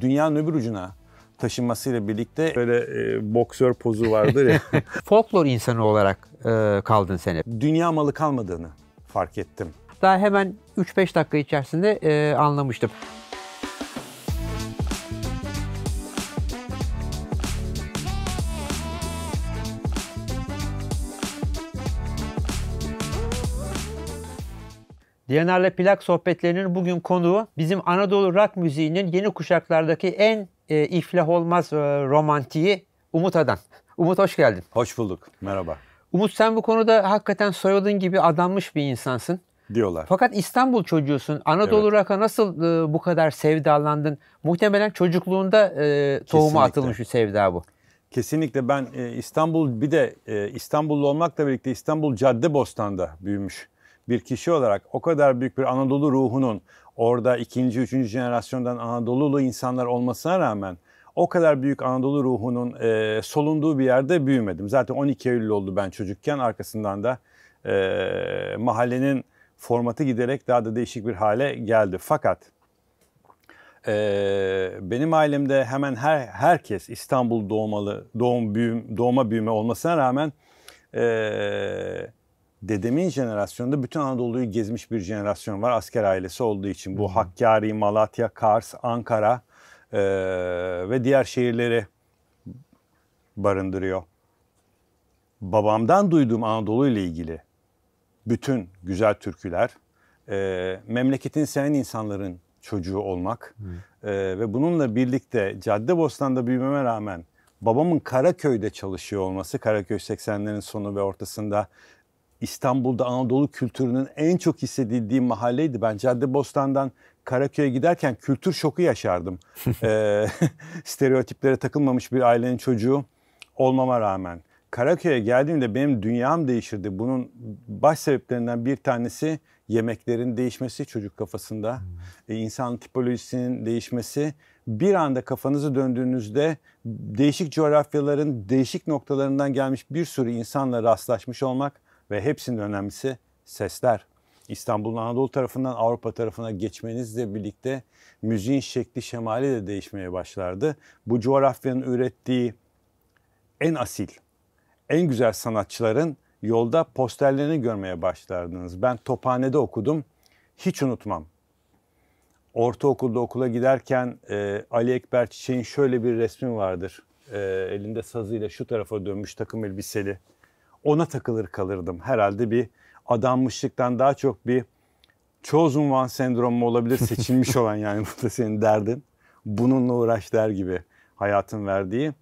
dünyanın öbür ucuna taşınmasıyla birlikte böyle e, boksör pozu vardır ya. Folklor insanı olarak e, kaldın seni. Dünya malı kalmadığını fark ettim. Daha hemen 3-5 dakika içerisinde e, anlamıştım. Diyanar'la plak sohbetlerinin bugün konuğu bizim Anadolu rock müziğinin yeni kuşaklardaki en e, iflah olmaz e, romantiği Umut Adan. Umut hoş geldin. Hoş bulduk. Merhaba. Umut sen bu konuda hakikaten soyadın gibi adanmış bir insansın. Diyorlar. Fakat İstanbul çocuğusun. Anadolu evet. rock'a nasıl e, bu kadar sevdalandın? Muhtemelen çocukluğunda e, tohumu atılmış bir sevda bu. Kesinlikle ben e, İstanbul bir de e, İstanbullu olmakla birlikte İstanbul Cadde Bostan'da büyümüş bir kişi olarak o kadar büyük bir Anadolu ruhunun orada ikinci, üçüncü jenerasyondan Anadolulu insanlar olmasına rağmen o kadar büyük Anadolu ruhunun e, solunduğu bir yerde büyümedim. Zaten 12 Eylül oldu ben çocukken arkasından da e, mahallenin formatı giderek daha da değişik bir hale geldi. Fakat e, benim ailemde hemen her herkes İstanbul doğmalı, doğum büyüm, doğma büyüme olmasına rağmen e, dedemin jenerasyonunda bütün Anadolu'yu gezmiş bir jenerasyon var asker ailesi olduğu için. Bu Hakkari, Malatya, Kars, Ankara e, ve diğer şehirleri barındırıyor. Babamdan duyduğum Anadolu ile ilgili bütün güzel türküler, e, memleketini seven insanların çocuğu olmak e, ve bununla birlikte Caddebostan'da büyümeme rağmen babamın Karaköy'de çalışıyor olması, Karaköy 80'lerin sonu ve ortasında İstanbul'da Anadolu kültürünün en çok hissedildiği mahalleydi. Ben Caddebostan'dan Karaköy'e giderken kültür şoku yaşardım. ee, stereotiplere takılmamış bir ailenin çocuğu olmama rağmen. Karaköy'e geldiğimde benim dünyam değişirdi. Bunun baş sebeplerinden bir tanesi yemeklerin değişmesi çocuk kafasında, hmm. E, insan tipolojisinin değişmesi. Bir anda kafanızı döndüğünüzde değişik coğrafyaların değişik noktalarından gelmiş bir sürü insanla rastlaşmış olmak ve hepsinin önemlisi sesler. İstanbul'un Anadolu tarafından Avrupa tarafına geçmenizle birlikte müziğin şekli şemali de değişmeye başlardı. Bu coğrafyanın ürettiği en asil, en güzel sanatçıların yolda posterlerini görmeye başlardınız. Ben Tophane'de okudum. Hiç unutmam. Ortaokulda okula giderken e, Ali Ekber Çiçek'in şöyle bir resmi vardır. E, elinde sazıyla şu tarafa dönmüş takım elbiseli ona takılır kalırdım. Herhalde bir adanmışlıktan daha çok bir chosen one sendromu olabilir seçilmiş olan yani burada senin derdin. Bununla uğraş der gibi hayatın verdiği.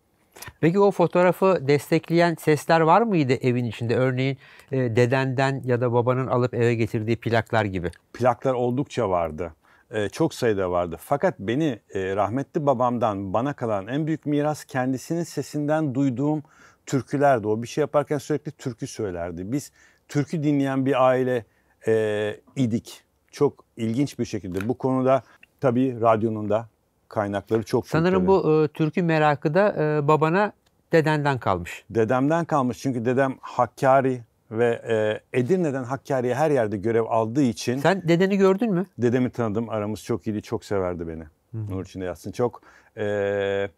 Peki o fotoğrafı destekleyen sesler var mıydı evin içinde? Örneğin e, dedenden ya da babanın alıp eve getirdiği plaklar gibi. Plaklar oldukça vardı. E, çok sayıda vardı. Fakat beni e, rahmetli babamdan bana kalan en büyük miras kendisinin sesinden duyduğum türkülerdi. O bir şey yaparken sürekli türkü söylerdi. Biz türkü dinleyen bir aile e, idik. Çok ilginç bir şekilde. Bu konuda tabii radyonun da kaynakları çok Sanırım çok bu e, türkü merakı da e, babana dedenden kalmış. Dedemden kalmış çünkü dedem Hakkari ve e, Edirne'den Hakkari'ye her yerde görev aldığı için... Sen dedeni gördün mü? Dedemi tanıdım. Aramız çok iyiydi. Çok severdi beni. Hı-hı. Nur içinde yatsın. Çok... E,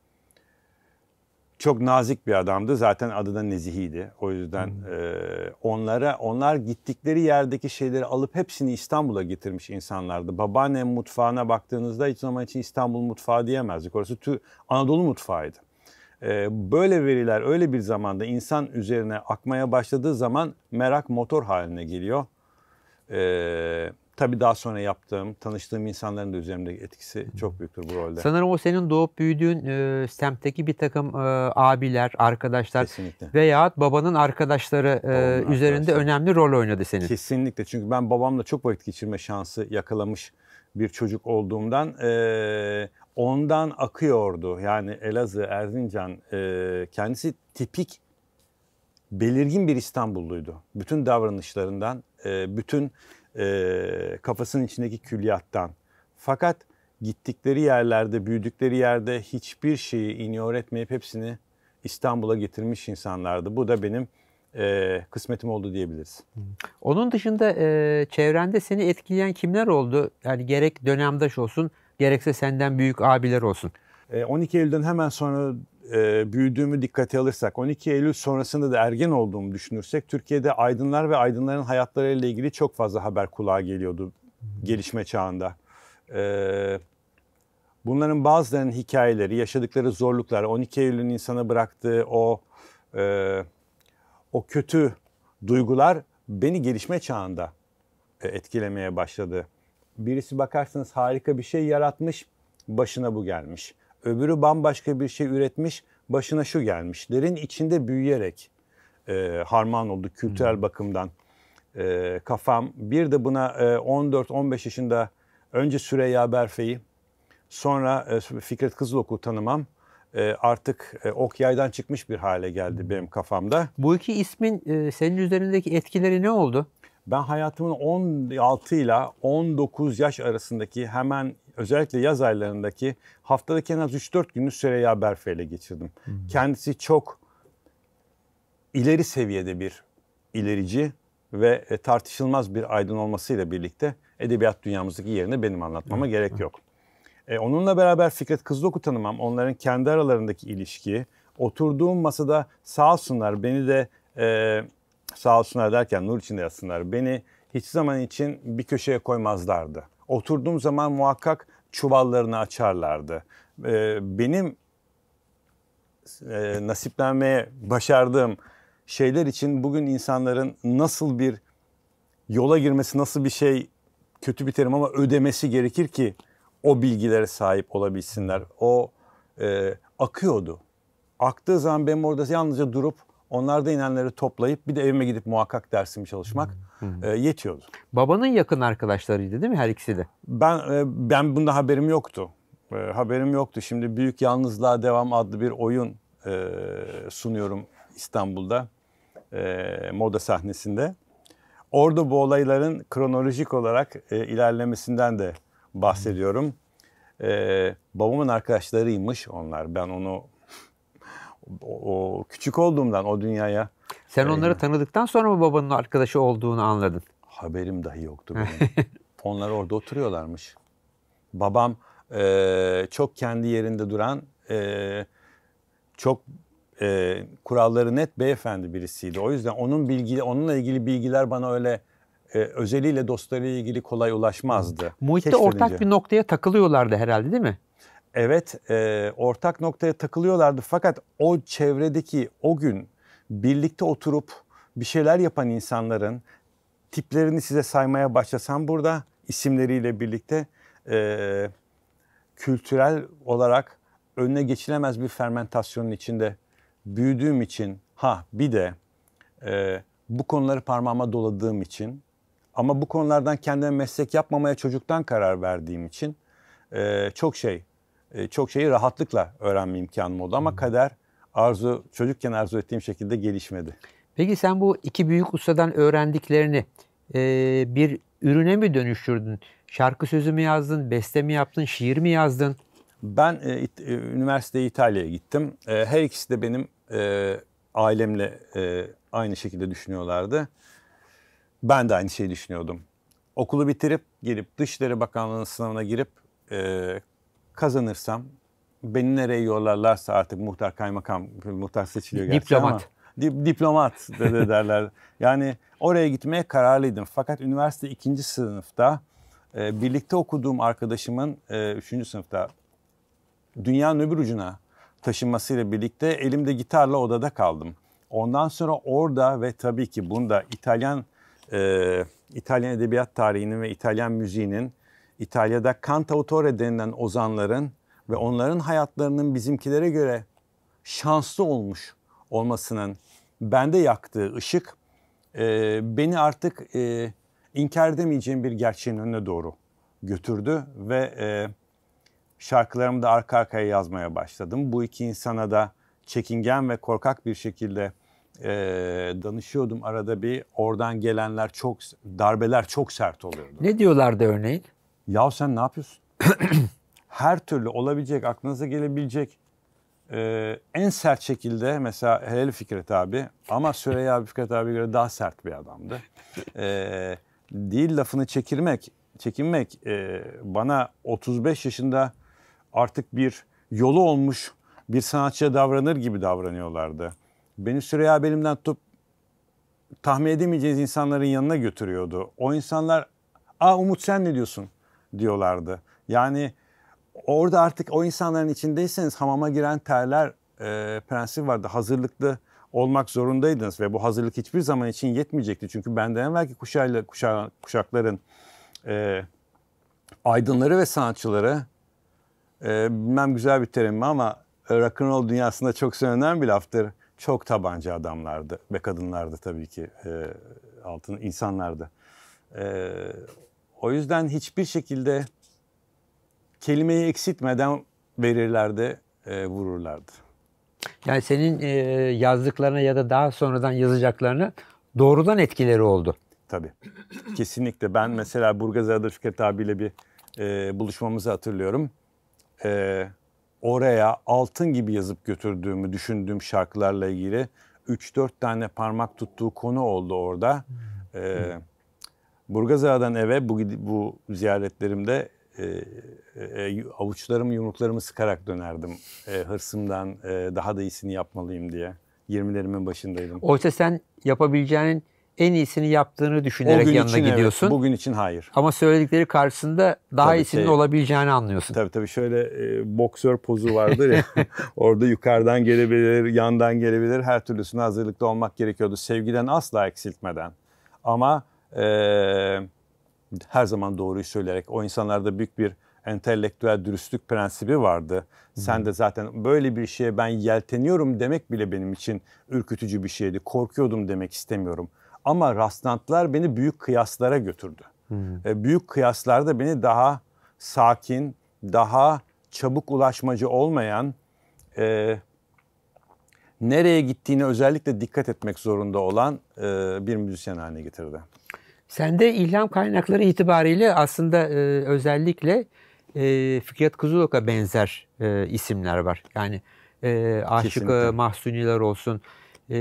çok nazik bir adamdı. Zaten adı da Nezihiydi. O yüzden hmm. e, onlara onlar gittikleri yerdeki şeyleri alıp hepsini İstanbul'a getirmiş insanlardı. Babaannem mutfağına baktığınızda hiç zaman için İstanbul mutfağı diyemezdik. Orası tü, Anadolu mutfağıydı. E, böyle veriler öyle bir zamanda insan üzerine akmaya başladığı zaman merak motor haline geliyor. Eee Tabii daha sonra yaptığım, tanıştığım insanların da üzerimde etkisi çok büyüktür bu rolde. Sanırım o senin doğup büyüdüğün e, semtteki bir takım e, abiler, arkadaşlar Kesinlikle. veya babanın arkadaşları e, üzerinde önemli rol oynadı senin. Kesinlikle çünkü ben babamla çok vakit geçirme şansı yakalamış bir çocuk olduğumdan e, ondan akıyordu. Yani Elazığ, Erzincan e, kendisi tipik belirgin bir İstanbulluydu. Bütün davranışlarından, e, bütün e, kafasının içindeki külliyattan. Fakat gittikleri yerlerde, büyüdükleri yerde hiçbir şeyi ignor etmeyip hepsini İstanbul'a getirmiş insanlardı. Bu da benim e, kısmetim oldu diyebiliriz. Onun dışında e, çevrende seni etkileyen kimler oldu? Yani gerek dönemdaş olsun, gerekse senden büyük abiler olsun. E, 12 Eylül'den hemen sonra e, büyüdüğümü dikkate alırsak, 12 Eylül sonrasında da ergen olduğumu düşünürsek, Türkiye'de aydınlar ve aydınların hayatlarıyla ilgili çok fazla haber kulağa geliyordu gelişme çağında. E, bunların bazılarının hikayeleri, yaşadıkları zorluklar, 12 Eylül'ün insana bıraktığı o e, o kötü duygular beni gelişme çağında e, etkilemeye başladı. Birisi bakarsanız harika bir şey yaratmış, başına bu gelmiş öbürü bambaşka bir şey üretmiş, başına şu gelmişlerin içinde büyüyerek e, harman oldu kültürel hmm. bakımdan e, kafam. Bir de buna e, 14-15 yaşında önce Süreyya Berfe'yi sonra e, Fikret Kızılok'u tanımam e, artık e, ok yaydan çıkmış bir hale geldi benim kafamda. Bu iki ismin e, senin üzerindeki etkileri ne oldu? Ben hayatımın 16 ile 19 yaş arasındaki hemen özellikle yaz aylarındaki haftada en az 3-4 günü Süreyya Berfe ile geçirdim. Hı Kendisi çok ileri seviyede bir ilerici ve e, tartışılmaz bir aydın olmasıyla birlikte edebiyat dünyamızdaki yerini benim anlatmama evet. gerek yok. E, onunla beraber Fikret Kızılok'u tanımam, onların kendi aralarındaki ilişki, oturduğum masada sağ olsunlar beni de e, sağ olsunlar derken nur içinde yatsınlar beni hiç zaman için bir köşeye koymazlardı oturduğum zaman muhakkak çuvallarını açarlardı. Ee, benim e, nasiplenmeye başardığım şeyler için bugün insanların nasıl bir yola girmesi, nasıl bir şey kötü bir terim ama ödemesi gerekir ki o bilgilere sahip olabilsinler. O e, akıyordu. Aktığı zaman ben orada yalnızca durup onlarda inenleri toplayıp bir de evime gidip muhakkak dersimi çalışmak e, yetiyordu. Babanın yakın arkadaşlarıydı değil mi her ikisi de? Ben e, ben bunda haberim yoktu. E, haberim yoktu. Şimdi Büyük Yalnızlığa Devam adlı bir oyun e, sunuyorum İstanbul'da e, moda sahnesinde. Orada bu olayların kronolojik olarak e, ilerlemesinden de bahsediyorum. E, babamın arkadaşlarıymış onlar. Ben onu o, o küçük olduğumdan o dünyaya sen ee, onları mi? tanıdıktan sonra mı babanın arkadaşı olduğunu anladın? Haberim dahi yoktu benim. Onlar orada oturuyorlarmış. Babam e, çok kendi yerinde duran, e, çok e, kuralları net beyefendi birisiydi. O yüzden onun bilgi, onunla ilgili bilgiler bana öyle e, özeliyle dostlarıyla ilgili kolay ulaşmazdı. Muhitte ortak bir noktaya takılıyorlardı herhalde değil mi? Evet, e, ortak noktaya takılıyorlardı fakat o çevredeki o gün birlikte oturup bir şeyler yapan insanların tiplerini size saymaya başlasam burada isimleriyle birlikte e, kültürel olarak önüne geçilemez bir fermentasyonun içinde büyüdüğüm için ha bir de e, bu konuları parmağıma doladığım için ama bu konulardan kendime meslek yapmamaya çocuktan karar verdiğim için e, çok şey e, çok şeyi rahatlıkla öğrenme imkanım oldu ama kader arzu çocukken arzu ettiğim şekilde gelişmedi. Peki sen bu iki büyük ustadan öğrendiklerini e, bir ürüne mi dönüştürdün? Şarkı sözü mü yazdın, beste mi yaptın, şiir mi yazdın? Ben e, it, e, üniversiteye İtalya'ya gittim. E, her ikisi de benim e, ailemle e, aynı şekilde düşünüyorlardı. Ben de aynı şeyi düşünüyordum. Okulu bitirip gelip Dışişleri Bakanlığı'nın sınavına girip e, kazanırsam beni nereye yollarlarsa artık muhtar kaymakam, muhtar seçiliyor Diplomat. ama diplomat de derler. yani oraya gitmeye kararlıydım. Fakat üniversite ikinci sınıfta e, birlikte okuduğum arkadaşımın e, üçüncü sınıfta dünyanın öbür ucuna taşınmasıyla birlikte elimde gitarla odada kaldım. Ondan sonra orada ve tabii ki bunda İtalyan e, İtalyan edebiyat tarihinin ve İtalyan müziğinin İtalya'da cantautore denilen ozanların ve onların hayatlarının bizimkilere göre şanslı olmuş olmasının bende yaktığı ışık e, beni artık e, inkar edemeyeceğim bir gerçeğin önüne doğru götürdü ve e, şarkılarımı da arka arkaya yazmaya başladım. Bu iki insana da çekingen ve korkak bir şekilde e, danışıyordum arada bir. Oradan gelenler çok darbeler çok sert oluyordu. Ne diyorlardı örneğin? Ya sen ne yapıyorsun? her türlü olabilecek, aklınıza gelebilecek e, en sert şekilde mesela helal Fikret abi ama Süreyya abi Fikret abi göre daha sert bir adamdı. E, değil lafını çekirmek, çekinmek e, bana 35 yaşında artık bir yolu olmuş bir sanatçıya davranır gibi davranıyorlardı. Beni Süreyya benimden tutup tahmin edemeyeceğiniz insanların yanına götürüyordu. O insanlar, "Aa Umut sen ne diyorsun?" diyorlardı. Yani orada artık o insanların içindeyseniz hamama giren terler e, prensibi vardı. Hazırlıklı olmak zorundaydınız ve bu hazırlık hiçbir zaman için yetmeyecekti. Çünkü benden evvelki kuşayla, kuşa, kuşakların e, aydınları ve sanatçıları e, bilmem güzel bir terim mi ama rock'n'roll dünyasında çok söylenen bir laftır. Çok tabanca adamlardı ve kadınlardı tabii ki e, altın insanlardı. E, o yüzden hiçbir şekilde kelimeyi eksiltmeden verirlerdi, e, vururlardı. Yani senin e, yazdıklarına ya da daha sonradan yazacaklarına doğrudan etkileri oldu. Tabii. Kesinlikle. Ben mesela Burgazada Fikret abiyle bir e, buluşmamızı hatırlıyorum. E, oraya altın gibi yazıp götürdüğümü düşündüğüm şarkılarla ilgili 3-4 tane parmak tuttuğu konu oldu orada. Hmm. E, Burgazada'dan eve bu, bu ziyaretlerimde e, e, e, avuçlarımı yumruklarımı sıkarak dönerdim. E, hırsımdan e, daha da iyisini yapmalıyım diye. 20'lerimin başındaydım. Oysa sen yapabileceğinin en iyisini yaptığını düşünerek yanına için, gidiyorsun. Evet, bugün için hayır. Ama söyledikleri karşısında daha tabii iyisinin şey, olabileceğini anlıyorsun. Tabii tabii şöyle e, boksör pozu vardır ya. orada yukarıdan gelebilir, yandan gelebilir. Her türlüsüne hazırlıklı olmak gerekiyordu. Sevgiden asla eksiltmeden. Ama eee her zaman doğruyu söyleyerek o insanlarda büyük bir entelektüel dürüstlük prensibi vardı. Sen de zaten böyle bir şeye ben yelteniyorum demek bile benim için ürkütücü bir şeydi. Korkuyordum demek istemiyorum. Ama rastlantılar beni büyük kıyaslara götürdü. Hmm. E, büyük kıyaslarda beni daha sakin, daha çabuk ulaşmacı olmayan, e, nereye gittiğine özellikle dikkat etmek zorunda olan e, bir müzisyen haline getirdi. Sende ilham kaynakları itibariyle aslında e, özellikle e, Fikret Kuzulok'a benzer e, isimler var. Yani e, Aşık e, Mahsuniler olsun. E,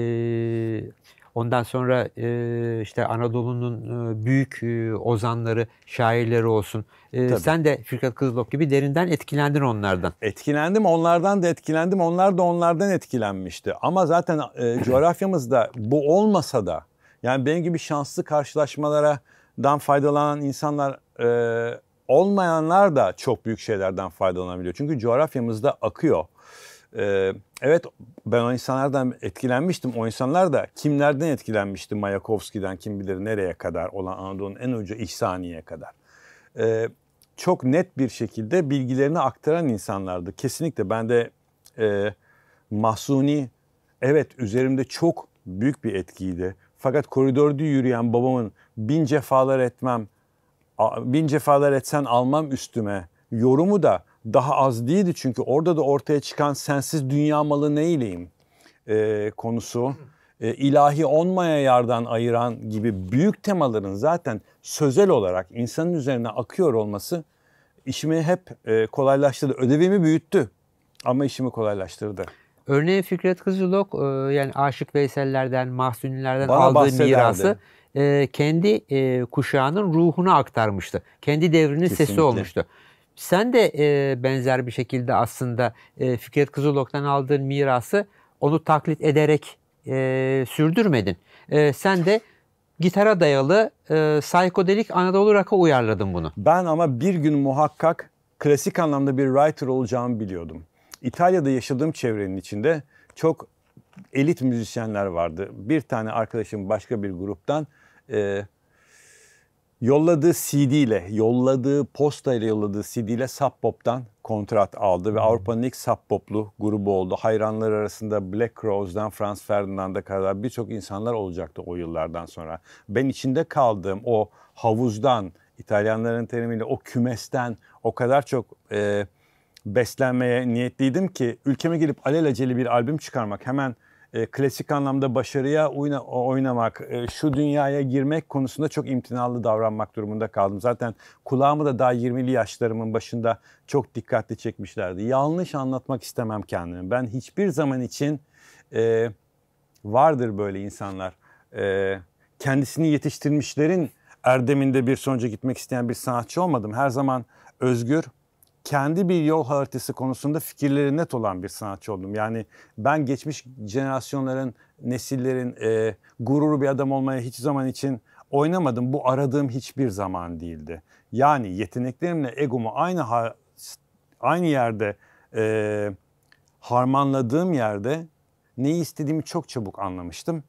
ondan sonra e, işte Anadolu'nun e, büyük e, ozanları, şairleri olsun. E, sen de Fikret Kızılok gibi derinden etkilendin onlardan. Etkilendim onlardan da etkilendim. Onlar da onlardan etkilenmişti. Ama zaten e, coğrafyamızda bu olmasa da yani benim gibi şanslı karşılaşmalardan faydalanan insanlar e, olmayanlar da çok büyük şeylerden faydalanabiliyor. Çünkü coğrafyamızda akıyor. E, evet ben o insanlardan etkilenmiştim. O insanlar da kimlerden etkilenmişti? Mayakovski'den kim bilir nereye kadar olan Anadolu'nun en ucu İhsaniye'ye kadar. E, çok net bir şekilde bilgilerini aktaran insanlardı. Kesinlikle ben de e, Mahsuni evet üzerimde çok büyük bir etkiydi. Fakat koridorda yürüyen babamın bin cefalar etmem, bin cefalar etsen almam üstüme yorumu da daha az değildi. Çünkü orada da ortaya çıkan sensiz dünya malı neyleyim e, konusu. E, ilahi onmaya yardan ayıran gibi büyük temaların zaten sözel olarak insanın üzerine akıyor olması işimi hep e, kolaylaştırdı. Ödevimi büyüttü ama işimi kolaylaştırdı. Örneğin Fikret Kızılok e, yani Aşık Veysel'lerden, Mahsunilerden Bana aldığı mirası e, kendi e, kuşağının ruhunu aktarmıştı. Kendi devrinin Kesinlikle. sesi olmuştu. Sen de e, benzer bir şekilde aslında e, Fikret Kızılok'tan aldığın mirası onu taklit ederek e, sürdürmedin. E, sen de gitara dayalı e, psikodelik Anadolu rock'a uyarladın bunu. Ben ama bir gün muhakkak klasik anlamda bir writer olacağımı biliyordum. İtalya'da yaşadığım çevrenin içinde çok elit müzisyenler vardı. Bir tane arkadaşım başka bir gruptan e, yolladığı CD ile, yolladığı posta ile yolladığı CD ile Sub Pop'tan kontrat aldı ve hmm. Avrupa'nın ilk Sub Pop'lu grubu oldu. Hayranlar arasında Black Rose'dan Franz Ferdinand'a kadar birçok insanlar olacaktı o yıllardan sonra. Ben içinde kaldığım o havuzdan, İtalyanların terimiyle o kümesten o kadar çok e, beslenmeye niyetliydim ki ülkeme gelip alelacele bir albüm çıkarmak hemen e, klasik anlamda başarıya oyna, oynamak, e, şu dünyaya girmek konusunda çok imtinalı davranmak durumunda kaldım. Zaten kulağımı da daha 20'li yaşlarımın başında çok dikkatli çekmişlerdi. Yanlış anlatmak istemem kendimi. Ben hiçbir zaman için e, vardır böyle insanlar. E, kendisini yetiştirmişlerin erdeminde bir sonuca gitmek isteyen bir sanatçı olmadım. Her zaman özgür, kendi bir yol haritası konusunda fikirleri net olan bir sanatçı oldum. Yani ben geçmiş jenerasyonların, nesillerin e, gururu bir adam olmaya hiç zaman için oynamadım. Bu aradığım hiçbir zaman değildi. Yani yeteneklerimle egomu aynı ha, aynı yerde e, harmanladığım yerde neyi istediğimi çok çabuk anlamıştım.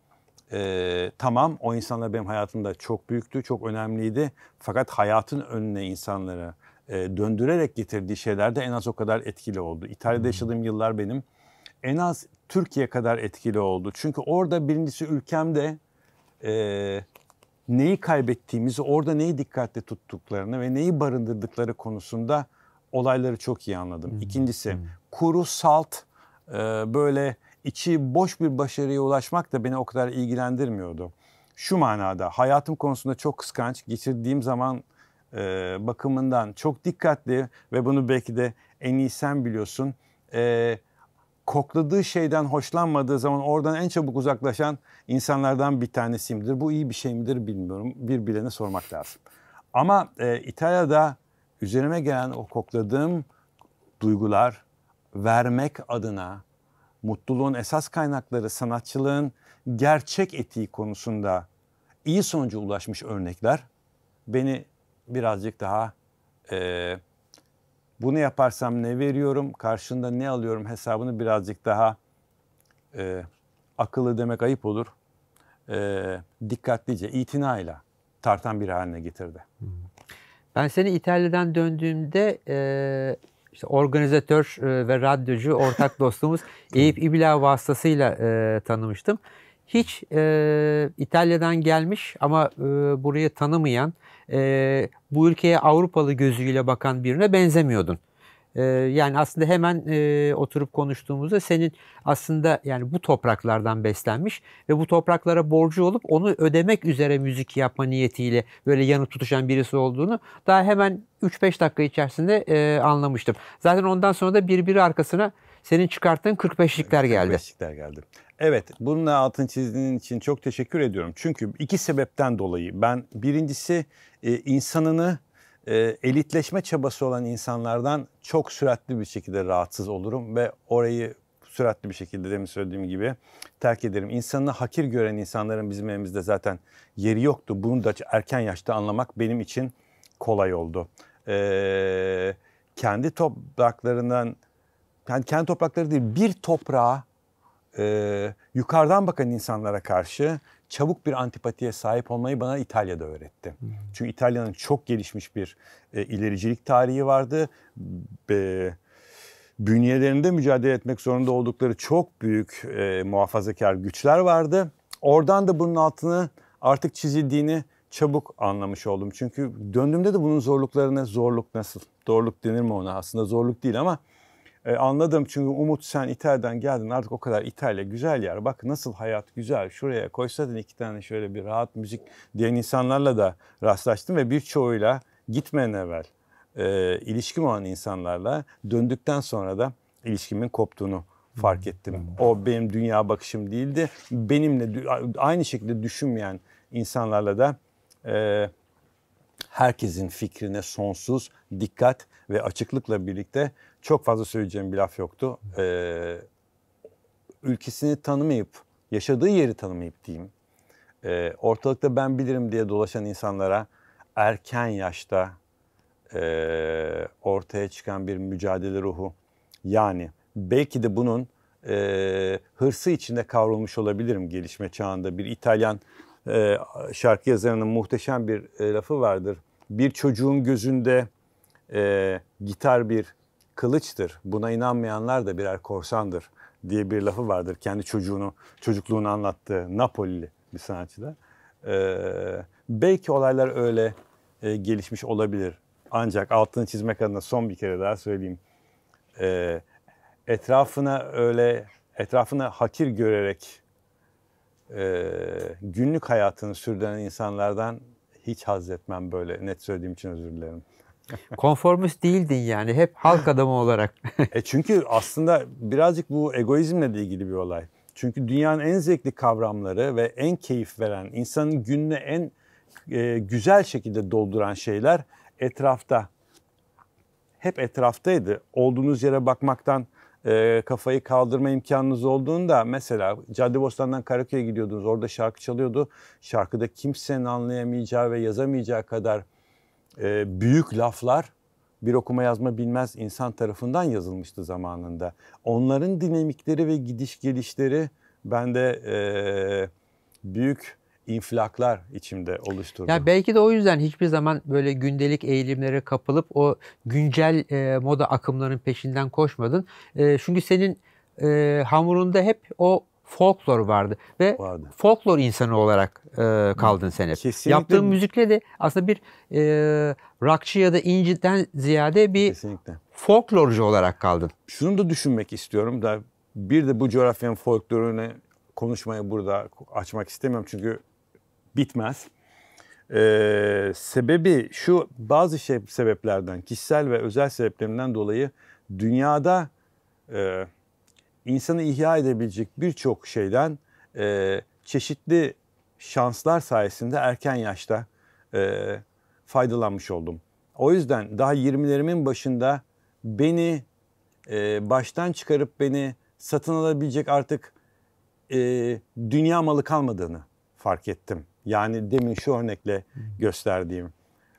E, tamam o insanlar benim hayatımda çok büyüktü, çok önemliydi. Fakat hayatın önüne insanlara e, döndürerek getirdiği şeyler de en az o kadar etkili oldu. İtalya'da hmm. yaşadığım yıllar benim en az Türkiye kadar etkili oldu. Çünkü orada birincisi ülkemde e, neyi kaybettiğimizi, orada neyi dikkatle tuttuklarını ve neyi barındırdıkları konusunda olayları çok iyi anladım. Hmm. İkincisi hmm. kuru salt e, böyle içi boş bir başarıya ulaşmak da beni o kadar ilgilendirmiyordu. Şu manada hayatım konusunda çok kıskanç. Geçirdiğim zaman e, bakımından çok dikkatli ve bunu belki de en iyi sen biliyorsun. E, kokladığı şeyden hoşlanmadığı zaman oradan en çabuk uzaklaşan insanlardan bir tanesiyimdir. Bu iyi bir şey midir bilmiyorum. Bir bilene sormak lazım. Ama e, İtalya'da üzerime gelen o kokladığım duygular vermek adına mutluluğun esas kaynakları sanatçılığın gerçek etiği konusunda iyi sonuca ulaşmış örnekler beni birazcık daha e, bunu yaparsam ne veriyorum, karşında ne alıyorum hesabını birazcık daha e, akıllı demek ayıp olur. E, dikkatlice, itinayla tartan bir haline getirdi. Ben seni İtalya'dan döndüğümde e, işte organizatör e, ve radyocu ortak dostumuz Eyüp İbila vasıtasıyla e, tanımıştım. Hiç e, İtalya'dan gelmiş ama e, burayı tanımayan, e, bu ülkeye Avrupalı gözüyle bakan birine benzemiyordun. E, yani aslında hemen e, oturup konuştuğumuzda senin aslında yani bu topraklardan beslenmiş ve bu topraklara borcu olup onu ödemek üzere müzik yapma niyetiyle böyle yanı tutuşan birisi olduğunu daha hemen 3-5 dakika içerisinde e, anlamıştım. Zaten ondan sonra da birbiri arkasına senin çıkarttığın 45'likler geldi. 45'likler geldi. Evet, bununla altın çizdiğin için çok teşekkür ediyorum. Çünkü iki sebepten dolayı ben birincisi e, insanını e, elitleşme çabası olan insanlardan çok süratli bir şekilde rahatsız olurum ve orayı süratli bir şekilde demin söylediğim gibi terk ederim. İnsanını hakir gören insanların bizim evimizde zaten yeri yoktu. Bunu da erken yaşta anlamak benim için kolay oldu. Ee, kendi topraklarından, yani kendi toprakları değil bir toprağa e, yukarıdan bakan insanlara karşı çabuk bir antipatiye sahip olmayı bana İtalya'da öğretti. Hmm. Çünkü İtalya'nın çok gelişmiş bir e, ilericilik tarihi vardı. E, bünyelerinde mücadele etmek zorunda oldukları çok büyük e, muhafazakar güçler vardı. Oradan da bunun altını artık çizildiğini çabuk anlamış oldum. Çünkü döndüğümde de bunun zorluklarına zorluk nasıl, zorluk denir mi ona? Aslında zorluk değil ama e, anladım çünkü Umut sen İtalya'dan geldin artık o kadar İtalya güzel yer. Bak nasıl hayat güzel şuraya koysaydın iki tane şöyle bir rahat müzik diyen insanlarla da rastlaştım ve birçoğuyla gitmeden evvel e, ilişkim olan insanlarla döndükten sonra da ilişkimin koptuğunu fark ettim. O benim dünya bakışım değildi. Benimle aynı şekilde düşünmeyen insanlarla da e, herkesin fikrine sonsuz dikkat ve açıklıkla birlikte çok fazla söyleyeceğim bir laf yoktu. Ee, ülkesini tanımayıp, yaşadığı yeri tanımayıp diyeyim. Ee, ortalıkta ben bilirim diye dolaşan insanlara erken yaşta e, ortaya çıkan bir mücadele ruhu. Yani belki de bunun e, hırsı içinde kavrulmuş olabilirim gelişme çağında. Bir İtalyan e, şarkı yazarının muhteşem bir e, lafı vardır. Bir çocuğun gözünde e, gitar bir kılıçtır. Buna inanmayanlar da birer korsandır diye bir lafı vardır. Kendi çocuğunu, çocukluğunu anlattığı Napolili bir sanatçıda. Ee, belki olaylar öyle e, gelişmiş olabilir. Ancak altını çizmek adına son bir kere daha söyleyeyim. Ee, etrafına öyle, etrafına hakir görerek e, günlük hayatını sürdüren insanlardan hiç haz etmem böyle net söylediğim için özür dilerim. Konformist değildin yani. Hep halk adamı olarak. e çünkü aslında birazcık bu egoizmle de ilgili bir olay. Çünkü dünyanın en zevkli kavramları ve en keyif veren, insanın gününü en e, güzel şekilde dolduran şeyler etrafta. Hep etraftaydı. Olduğunuz yere bakmaktan e, kafayı kaldırma imkanınız olduğunda mesela Caddebostan'dan Karaköy'e gidiyordunuz. Orada şarkı çalıyordu. Şarkıda kimsenin anlayamayacağı ve yazamayacağı kadar e, büyük laflar bir okuma yazma bilmez insan tarafından yazılmıştı zamanında. Onların dinamikleri ve gidiş gelişleri bende e, büyük inflaklar içimde oluşturdu. Ya belki de o yüzden hiçbir zaman böyle gündelik eğilimlere kapılıp o güncel e, moda akımlarının peşinden koşmadın. E, çünkü senin e, hamurunda hep o folklor vardı ve vardı. folklor insanı olarak e, kaldın sen hep. Kesinlikle. Yaptığın müzikle de aslında bir e, rockçı ya da inciden ziyade bir Kesinlikle. folklorcu olarak kaldın. Şunu da düşünmek istiyorum da bir de bu coğrafyanın folklorunu konuşmayı burada açmak istemiyorum çünkü bitmez. Ee, sebebi şu bazı şey, sebeplerden kişisel ve özel sebeplerinden dolayı dünyada e, insanı ihya edebilecek birçok şeyden e, çeşitli şanslar sayesinde erken yaşta e, faydalanmış oldum. O yüzden daha 20'lerimin başında beni e, baştan çıkarıp beni satın alabilecek artık e, dünya malı kalmadığını fark ettim. Yani demin şu örnekle gösterdiğim.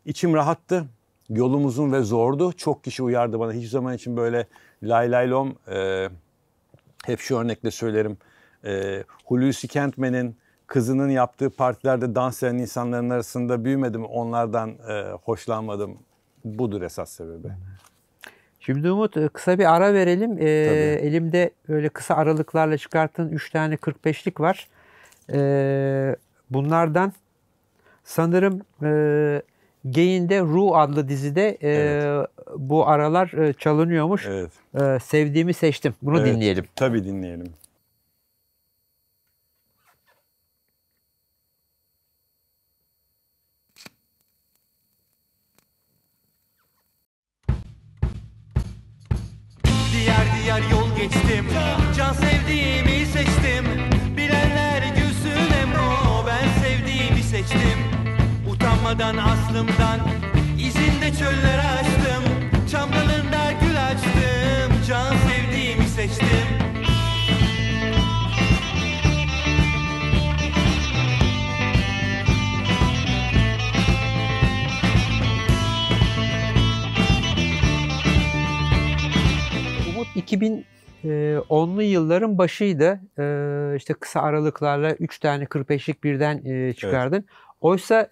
İçim rahattı, Yolumuzun ve zordu. Çok kişi uyardı bana hiçbir zaman için böyle lay lay lom... E, hep şu örnekle söylerim. E, Hulusi Kentmen'in kızının yaptığı partilerde dans eden insanların arasında büyümedim. Onlardan e, hoşlanmadım. Budur esas sebebi. Şimdi Umut e, kısa bir ara verelim. E, elimde böyle kısa aralıklarla çıkarttığın 3 tane 45'lik var. E, bunlardan sanırım e, Geyin'de Ru adlı dizide e, evet. bu aralar e, çalınıyormuş. Evet. E, sevdiğimi seçtim. Bunu evet. dinleyelim. Tabii dinleyelim. Diğer diğer yol geçtim. Can sevdiğimi Bıkmadan aslımdan izinde çöller açtım Çamdalında gül açtım Can sevdiğimi seçtim Umut 2000 e, onlu yılların başıydı. E, işte kısa aralıklarla 3 tane 45'lik birden e, çıkardın. Evet. Oysa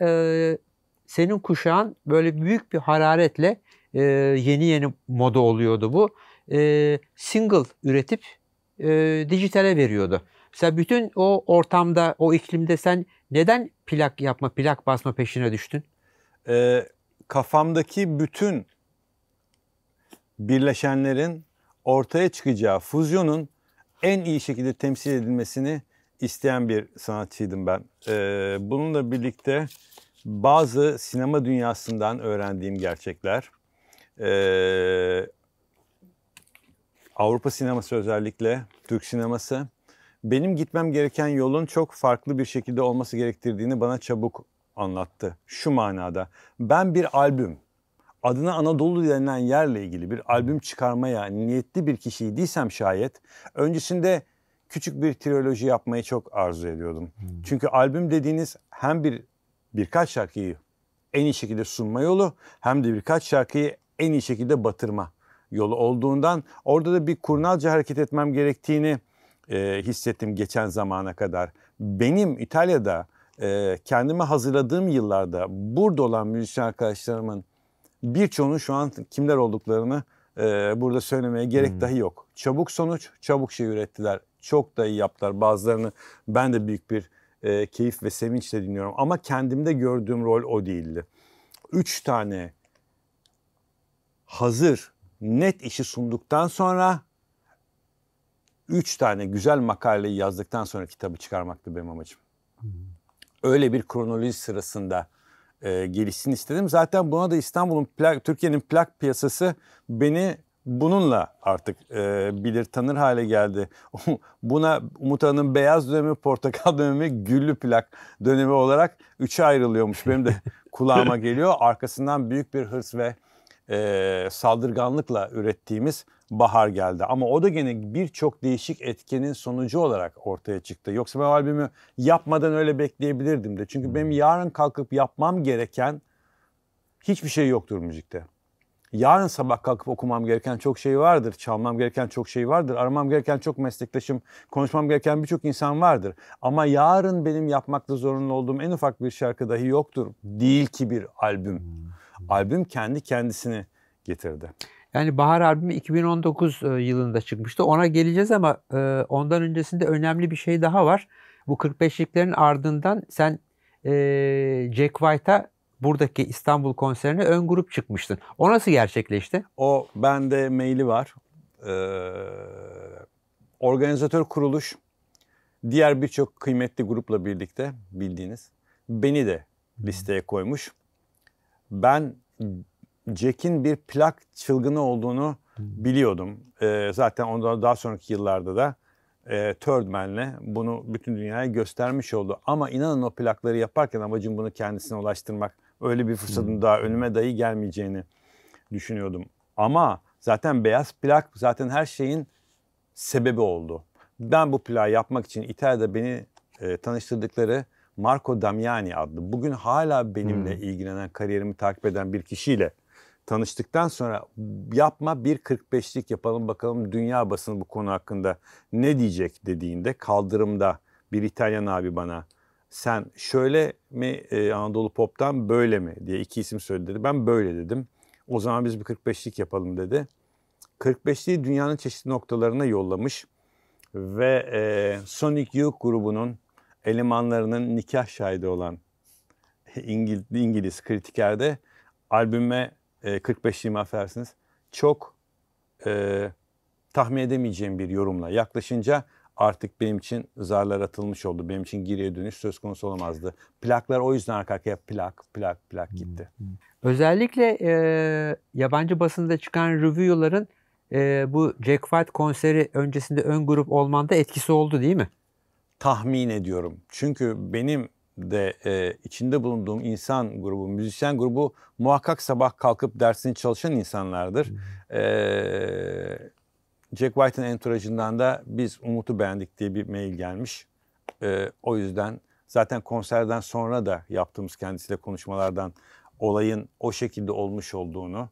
senin kuşağın böyle büyük bir hararetle e, yeni yeni moda oluyordu bu. E, single üretip e, dijitale veriyordu. Mesela bütün o ortamda, o iklimde sen neden plak yapma, plak basma peşine düştün? E, kafamdaki bütün birleşenlerin ortaya çıkacağı füzyonun en iyi şekilde temsil edilmesini isteyen bir sanatçıydım ben. E, bununla birlikte bazı sinema dünyasından öğrendiğim gerçekler. Ee, Avrupa sineması özellikle, Türk sineması benim gitmem gereken yolun çok farklı bir şekilde olması gerektirdiğini bana çabuk anlattı. Şu manada ben bir albüm adına Anadolu denilen yerle ilgili bir albüm çıkarmaya niyetli bir kişiydiysem şayet öncesinde küçük bir triloji yapmayı çok arzu ediyordum. Hmm. Çünkü albüm dediğiniz hem bir birkaç şarkıyı en iyi şekilde sunma yolu hem de birkaç şarkıyı en iyi şekilde batırma yolu olduğundan orada da bir kurnazca hareket etmem gerektiğini e, hissettim geçen zamana kadar. Benim İtalya'da e, kendime hazırladığım yıllarda burada olan müzisyen arkadaşlarımın birçoğunun şu an kimler olduklarını e, burada söylemeye gerek hmm. dahi yok. Çabuk sonuç, çabuk şey ürettiler. Çok da iyi yaptılar. Bazılarını ben de büyük bir e, keyif ve sevinçle dinliyorum. Ama kendimde gördüğüm rol o değildi. Üç tane hazır net işi sunduktan sonra üç tane güzel makaleyi yazdıktan sonra kitabı çıkarmaktı benim amacım. Öyle bir kronoloji sırasında e, gelişsin istedim. Zaten buna da İstanbul'un plak, Türkiye'nin plak piyasası beni bununla artık e, bilir tanır hale geldi. Buna Umut Han'ın beyaz dönemi, portakal dönemi, güllü plak dönemi olarak üçe ayrılıyormuş. Benim de kulağıma geliyor. Arkasından büyük bir hırs ve e, saldırganlıkla ürettiğimiz bahar geldi. Ama o da gene birçok değişik etkenin sonucu olarak ortaya çıktı. Yoksa ben albümü yapmadan öyle bekleyebilirdim de. Çünkü benim hmm. yarın kalkıp yapmam gereken hiçbir şey yoktur müzikte yarın sabah kalkıp okumam gereken çok şey vardır, çalmam gereken çok şey vardır, aramam gereken çok meslektaşım, konuşmam gereken birçok insan vardır. Ama yarın benim yapmakta zorunlu olduğum en ufak bir şarkı dahi yoktur. Değil ki bir albüm. Hmm. Albüm kendi kendisini getirdi. Yani Bahar albümü 2019 e, yılında çıkmıştı. Ona geleceğiz ama e, ondan öncesinde önemli bir şey daha var. Bu 45'liklerin ardından sen e, Jack White'a buradaki İstanbul konserine ön grup çıkmıştın. O nasıl gerçekleşti? O bende maili var. Ee, organizatör kuruluş diğer birçok kıymetli grupla birlikte bildiğiniz beni de listeye koymuş. Ben Jack'in bir plak çılgını olduğunu biliyordum. Ee, zaten ondan daha sonraki yıllarda da e, Tördmen'le bunu bütün dünyaya göstermiş oldu. Ama inanın o plakları yaparken amacım bunu kendisine ulaştırmak öyle bir fırsatın daha önüme dahi gelmeyeceğini düşünüyordum. Ama zaten beyaz plak zaten her şeyin sebebi oldu. Ben bu plağı yapmak için İtalya'da beni e, tanıştırdıkları Marco Damiani adlı bugün hala benimle hmm. ilgilenen kariyerimi takip eden bir kişiyle tanıştıktan sonra yapma bir 45'lik yapalım bakalım dünya basını bu konu hakkında ne diyecek dediğinde kaldırımda bir İtalyan abi bana sen şöyle mi e, Anadolu Pop'tan böyle mi diye iki isim söyledi dedi. Ben böyle dedim. O zaman biz bir 45'lik yapalım dedi. 45'liği dünyanın çeşitli noktalarına yollamış ve e, Sonic Youth grubunun elemanlarının nikah şahidi olan İngiliz, İngiliz kritikerde albüme e, 45'liğimi affedersiniz çok e, tahmin edemeyeceğim bir yorumla yaklaşınca artık benim için zarlar atılmış oldu. Benim için geriye dönüş söz konusu olamazdı. Plaklar o yüzden arka arkaya plak plak plak hmm, gitti. Hmm. Özellikle e, yabancı basında çıkan review'ların e, bu Jack White konseri öncesinde ön grup olmanda etkisi oldu değil mi? Tahmin ediyorum. Çünkü benim de e, içinde bulunduğum insan grubu, müzisyen grubu muhakkak sabah kalkıp dersini çalışan insanlardır. Hmm. E, Jack White'ın entourajından da biz Umut'u beğendik diye bir mail gelmiş. E, o yüzden zaten konserden sonra da yaptığımız kendisiyle konuşmalardan olayın o şekilde olmuş olduğunu,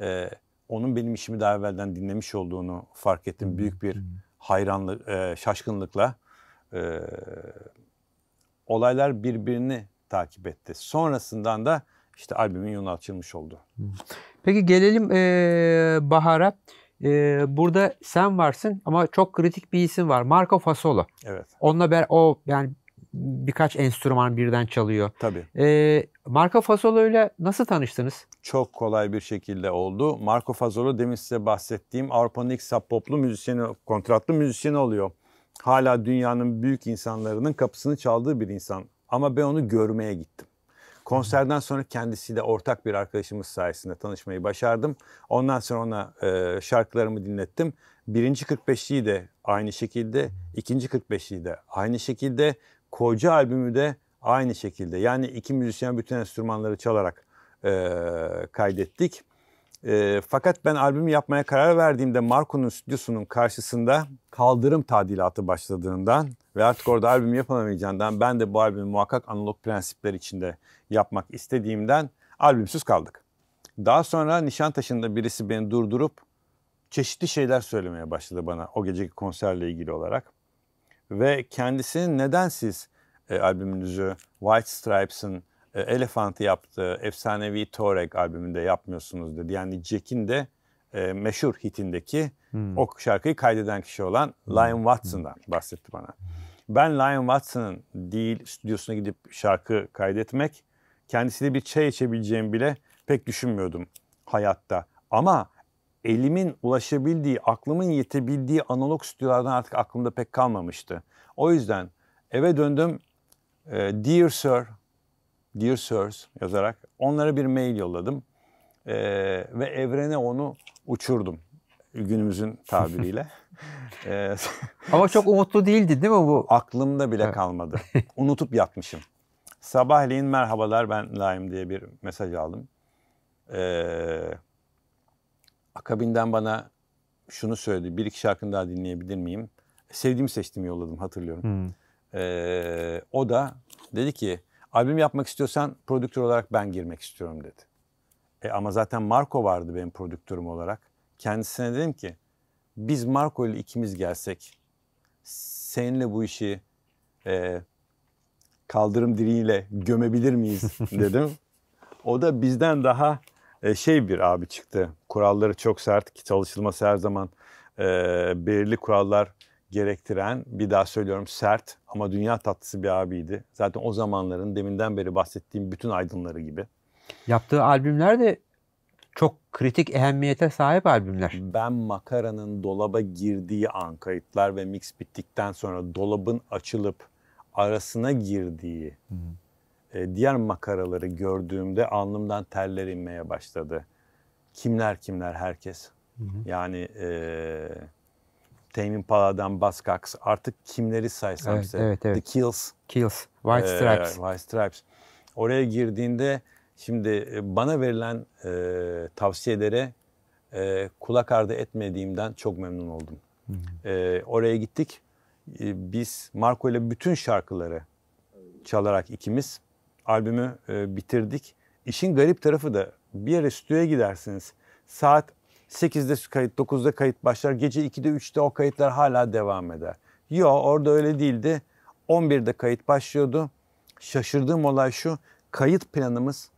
e, onun benim işimi daha evvelden dinlemiş olduğunu fark ettim. Hmm. Büyük bir hayranlık, e, şaşkınlıkla e, olaylar birbirini takip etti. Sonrasından da işte albümün yolu açılmış oldu. Hmm. Peki gelelim e, Bahar'a. Ee, burada sen varsın ama çok kritik bir isim var. Marco Fasolo. Evet. Onunla ber, o yani birkaç enstrüman birden çalıyor. Tabii. E, Marco Fasolo ile nasıl tanıştınız? Çok kolay bir şekilde oldu. Marco Fasolo demin size bahsettiğim Avrupa'nın ilk sap müzisyeni, kontratlı müzisyeni oluyor. Hala dünyanın büyük insanlarının kapısını çaldığı bir insan. Ama ben onu görmeye gittim. Konserden sonra kendisiyle ortak bir arkadaşımız sayesinde tanışmayı başardım. Ondan sonra ona e, şarkılarımı dinlettim. Birinci 45'liği de aynı şekilde, ikinci 45'liği de aynı şekilde, koca albümü de aynı şekilde. Yani iki müzisyen bütün enstrümanları çalarak e, kaydettik. E, fakat ben albümü yapmaya karar verdiğimde Marco'nun stüdyosunun karşısında kaldırım tadilatı başladığından ve artık orada albüm yapamayacağından ben de bu albümü muhakkak analog prensipler içinde yapmak istediğimden albümsüz kaldık. Daha sonra Nişantaşı'nda birisi beni durdurup çeşitli şeyler söylemeye başladı bana o geceki konserle ilgili olarak. Ve kendisinin neden siz e, albümünüzü White Stripes'ın e, Elefant'ı yaptığı efsanevi Torek albümünde yapmıyorsunuz dedi. Yani Jack'in de e, meşhur hitindeki hmm. o şarkıyı kaydeden kişi olan hmm. Lion Watson'dan hmm. bahsetti bana. Ben Lion Watson'ın değil stüdyosuna gidip şarkı kaydetmek, kendisiyle bir çay içebileceğimi bile pek düşünmüyordum hayatta. Ama elimin ulaşabildiği, aklımın yetebildiği analog stüdyolardan artık aklımda pek kalmamıştı. O yüzden eve döndüm. E, Dear Sir, Dear Sirs yazarak onlara bir mail yolladım. Ee, ve evrene onu uçurdum günümüzün tabiriyle. ee, Ama çok umutlu değildi değil mi bu? Aklımda bile evet. kalmadı. Unutup yatmışım. Sabahleyin merhabalar ben Laim diye bir mesaj aldım. Ee, akabinden bana şunu söyledi. Bir iki şarkını daha dinleyebilir miyim? Sevdiğimi seçtim yolladım hatırlıyorum. Hmm. Ee, o da dedi ki albüm yapmak istiyorsan prodüktör olarak ben girmek istiyorum dedi. E ama zaten Marco vardı benim prodüktörüm olarak. Kendisine dedim ki biz Marco ile ikimiz gelsek seninle bu işi e, kaldırım diriyle gömebilir miyiz dedim. o da bizden daha e, şey bir abi çıktı. Kuralları çok sert ki çalışılması her zaman e, belirli kurallar gerektiren bir daha söylüyorum sert ama dünya tatlısı bir abiydi. Zaten o zamanların deminden beri bahsettiğim bütün aydınları gibi. Yaptığı albümler de çok kritik ehemmiyete sahip albümler. Ben Makara'nın dolaba girdiği an kayıtlar ve mix bittikten sonra dolabın açılıp arasına girdiği E, diğer makaraları gördüğümde alnımdan teller inmeye başladı. Kimler kimler herkes. Hı hı. Yani e, Tame Paladan, Buzzcocks artık kimleri saysam evet, size. Evet, evet. The Kills. Kills. White ee, Stripes. Ee, White Stripes. Oraya girdiğinde şimdi e, bana verilen e, tavsiyelere e, kulak ardı etmediğimden çok memnun oldum. Hmm. E, oraya gittik. E, biz Marco ile bütün şarkıları çalarak ikimiz albümü e, bitirdik. İşin garip tarafı da bir yere stüdyoya gidersiniz. Saat 8'de kayıt, 9'da kayıt başlar. Gece 2'de, 3'de o kayıtlar hala devam eder. Yo orada öyle değildi. 11'de kayıt başlıyordu. Şaşırdığım olay şu. Kayıt planımız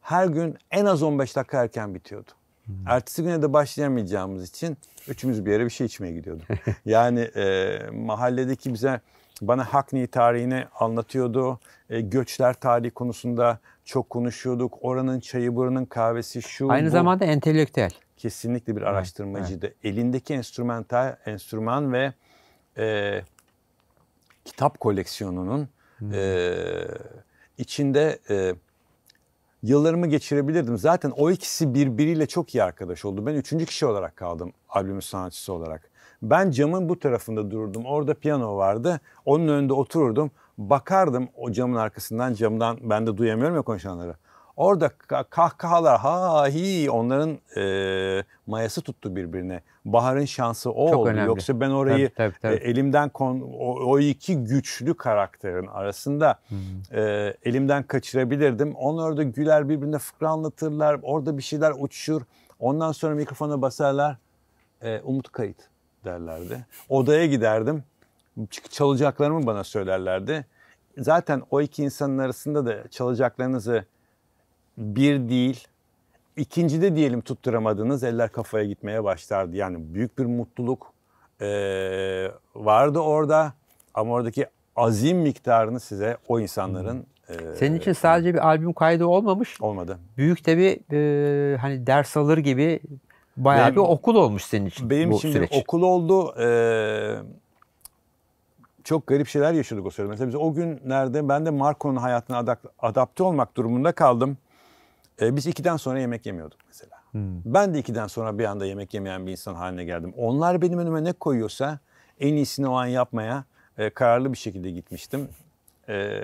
her gün en az 15 dakika erken bitiyordu. Hmm. Ertesi güne de başlayamayacağımız için üçümüz bir yere bir şey içmeye gidiyorduk. yani e, mahalledeki bize bana Hakni tarihini anlatıyordu. E, göçler tarihi konusunda çok konuşuyorduk. Oranın çayı, buranın kahvesi, şu Aynı bu. zamanda entelektüel. Kesinlikle bir araştırmacıydı. Evet. Elindeki enstrümantal, enstrüman ve e, kitap koleksiyonunun hmm. e, içinde e, yıllarımı geçirebilirdim. Zaten o ikisi birbiriyle çok iyi arkadaş oldu. Ben üçüncü kişi olarak kaldım albümün sanatçısı olarak. Ben camın bu tarafında dururdum. Orada piyano vardı. Onun önünde otururdum. Bakardım o camın arkasından camdan ben de duyamıyorum ya konuşanları. Orada kahkahalar ha hi onların e, mayası tuttu birbirine. Bahar'ın şansı o Çok oldu. Önemli. Yoksa ben orayı tabii, tabii, tabii. E, elimden kon, o, o iki güçlü karakterin arasında hmm. e, elimden kaçırabilirdim. Onlar orada güler birbirine fıkra anlatırlar. Orada bir şeyler uçuşur. Ondan sonra mikrofona basarlar. E, umut kayıt derlerdi. Odaya giderdim çalacaklarımı bana söylerlerdi. Zaten o iki insanın arasında da çalacaklarınızı bir değil, ikinci de diyelim tutturamadınız eller kafaya gitmeye başlardı. Yani büyük bir mutluluk e, vardı orada ama oradaki azim miktarını size o insanların... E, Senin için sadece bir albüm kaydı olmamış. Olmadı. Büyük de bir e, hani ders alır gibi bayağı benim, bir okul olmuş senin için benim bu için süreç. Benim için okul oldu. Benim çok garip şeyler yaşadık o sırada. Mesela biz o günlerde ben de Marco'nun hayatına adak- adapte olmak durumunda kaldım. Ee, biz ikiden sonra yemek yemiyorduk mesela. Hmm. Ben de ikiden sonra bir anda yemek yemeyen bir insan haline geldim. Onlar benim önüme ne koyuyorsa en iyisini o an yapmaya e, kararlı bir şekilde gitmiştim. E,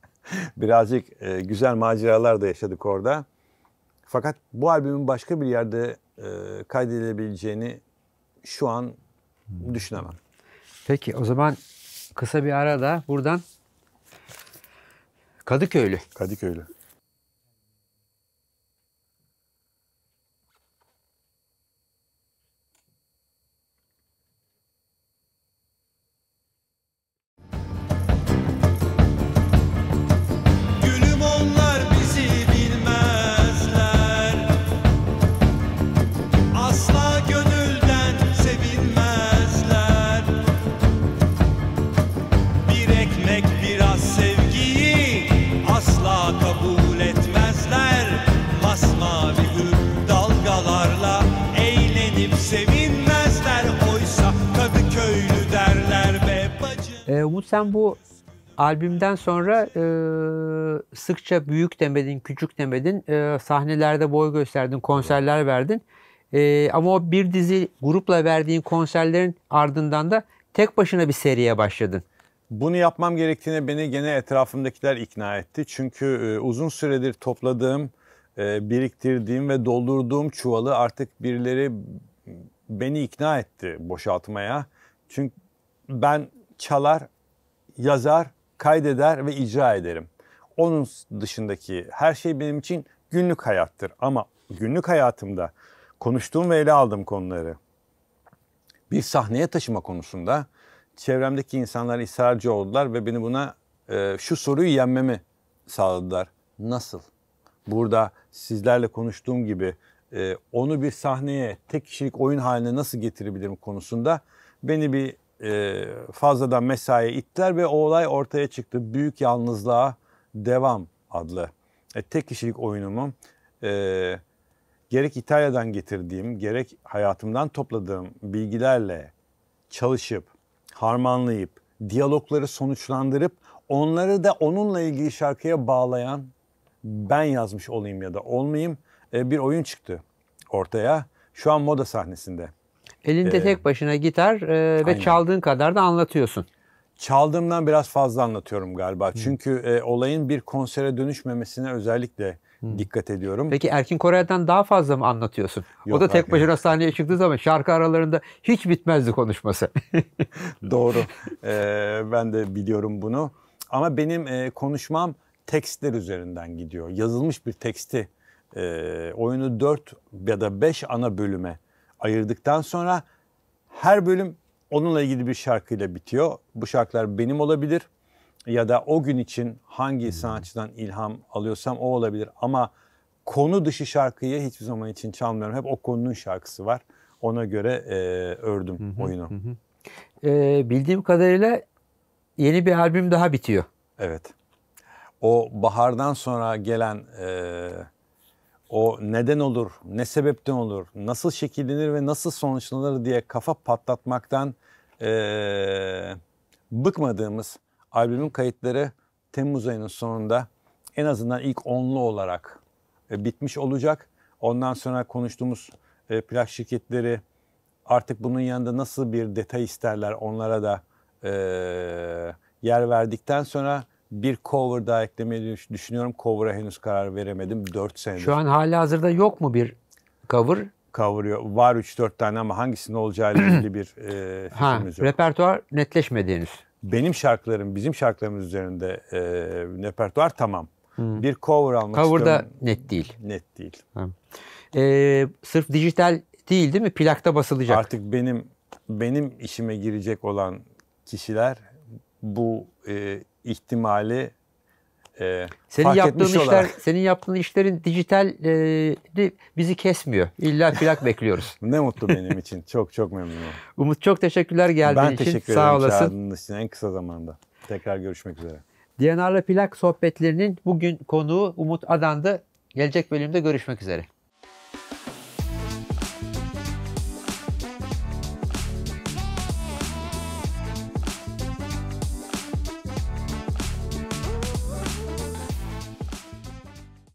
birazcık e, güzel maceralar da yaşadık orada. Fakat bu albümün başka bir yerde e, kaydedilebileceğini şu an hmm. düşünemem. Peki o zaman kısa bir arada buradan Kadıköylü. Kadıköylü. Umut sen bu albümden sonra e, sıkça büyük demedin, küçük demedin. E, sahnelerde boy gösterdin, konserler verdin. E, ama o bir dizi grupla verdiğin konserlerin ardından da tek başına bir seriye başladın. Bunu yapmam gerektiğine beni gene etrafımdakiler ikna etti. Çünkü e, uzun süredir topladığım, e, biriktirdiğim ve doldurduğum çuvalı artık birileri beni ikna etti boşaltmaya. Çünkü ben çalar yazar, kaydeder ve icra ederim. Onun dışındaki her şey benim için günlük hayattır. Ama günlük hayatımda konuştuğum ve ele aldığım konuları bir sahneye taşıma konusunda çevremdeki insanlar ısrarcı oldular ve beni buna e, şu soruyu yenmemi sağladılar. Nasıl? Burada sizlerle konuştuğum gibi e, onu bir sahneye tek kişilik oyun haline nasıl getirebilirim konusunda beni bir e, fazladan mesai ittiler ve o olay ortaya çıktı. Büyük Yalnızlığa Devam adlı e, tek kişilik oyunumu e, gerek İtalya'dan getirdiğim gerek hayatımdan topladığım bilgilerle çalışıp harmanlayıp diyalogları sonuçlandırıp onları da onunla ilgili şarkıya bağlayan ben yazmış olayım ya da olmayayım e, bir oyun çıktı ortaya. Şu an moda sahnesinde. Elinde ee, tek başına gitar e, ve çaldığın kadar da anlatıyorsun. Çaldığımdan biraz fazla anlatıyorum galiba. Hı. Çünkü e, olayın bir konsere dönüşmemesine özellikle Hı. dikkat ediyorum. Peki Erkin Koray'dan daha fazla mı anlatıyorsun? Yok, o da tek başına sahneye çıktığı zaman şarkı aralarında hiç bitmezdi konuşması. Doğru. Ee, ben de biliyorum bunu. Ama benim e, konuşmam tekstler üzerinden gidiyor. Yazılmış bir teksti e, oyunu dört ya da beş ana bölüme ayırdıktan sonra her bölüm onunla ilgili bir şarkıyla bitiyor. Bu şarkılar benim olabilir ya da o gün için hangi hmm. sanatçıdan ilham alıyorsam o olabilir ama konu dışı şarkıyı hiçbir zaman için çalmıyorum. Hep o konunun şarkısı var. Ona göre e, ördüm hı hı, oyunu. Hı hı. Ee, bildiğim kadarıyla yeni bir albüm daha bitiyor. Evet. O bahardan sonra gelen e, o neden olur, ne sebepten olur, nasıl şekillenir ve nasıl sonuçlanır diye kafa patlatmaktan ee, bıkmadığımız albümün kayıtları Temmuz ayının sonunda en azından ilk onlu olarak e, bitmiş olacak. Ondan sonra konuştuğumuz e, plak şirketleri artık bunun yanında nasıl bir detay isterler onlara da e, yer verdikten sonra bir cover daha eklemeyi düşünüyorum. Cover'a henüz karar veremedim. 4 senedir. Şu an hali hazırda yok mu bir cover? Cover Var 3-4 tane ama hangisinin olacağıyla ilgili bir e, fikrimiz ha, yok. Repertuar netleşmedi henüz. Benim şarkılarım, bizim şarkılarımız üzerinde e, repertuar tamam. Hmm. Bir cover almak Cover istiyorum. Cover'da net değil. Net değil. Ha. E, sırf dijital değil değil mi? Plakta basılacak. Artık benim benim işime girecek olan kişiler bu e, ihtimali e, senin fark yaptığın etmiş işler, olarak. Senin yaptığın işlerin dijital e, bizi kesmiyor. İlla plak bekliyoruz. ne mutlu benim için. Çok çok memnunum. Umut çok teşekkürler geldiğin için. Ben teşekkür ederim Sağ olasın. için en kısa zamanda. Tekrar görüşmek üzere. DNR'la plak sohbetlerinin bugün konuğu Umut Adan'dı. Gelecek bölümde görüşmek üzere.